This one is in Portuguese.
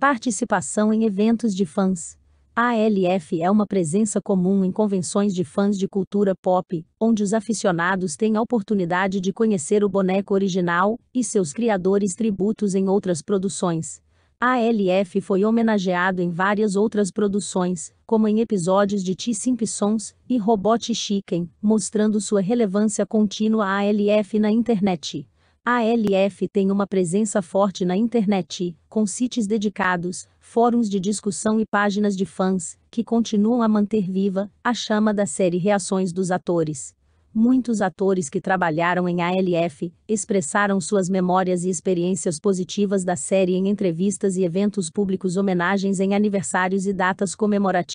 Participação em eventos de fãs. A ALF é uma presença comum em convenções de fãs de cultura pop, onde os aficionados têm a oportunidade de conhecer o boneco original e seus criadores tributos em outras produções. A ALF foi homenageado em várias outras produções, como em episódios de T. Simpsons e Robot Chicken, mostrando sua relevância contínua à ALF na internet. A LF tem uma presença forte na internet, com sites dedicados, fóruns de discussão e páginas de fãs, que continuam a manter viva a chama da série Reações dos Atores. Muitos atores que trabalharam em ALF expressaram suas memórias e experiências positivas da série em entrevistas e eventos públicos, homenagens em aniversários e datas comemorativas.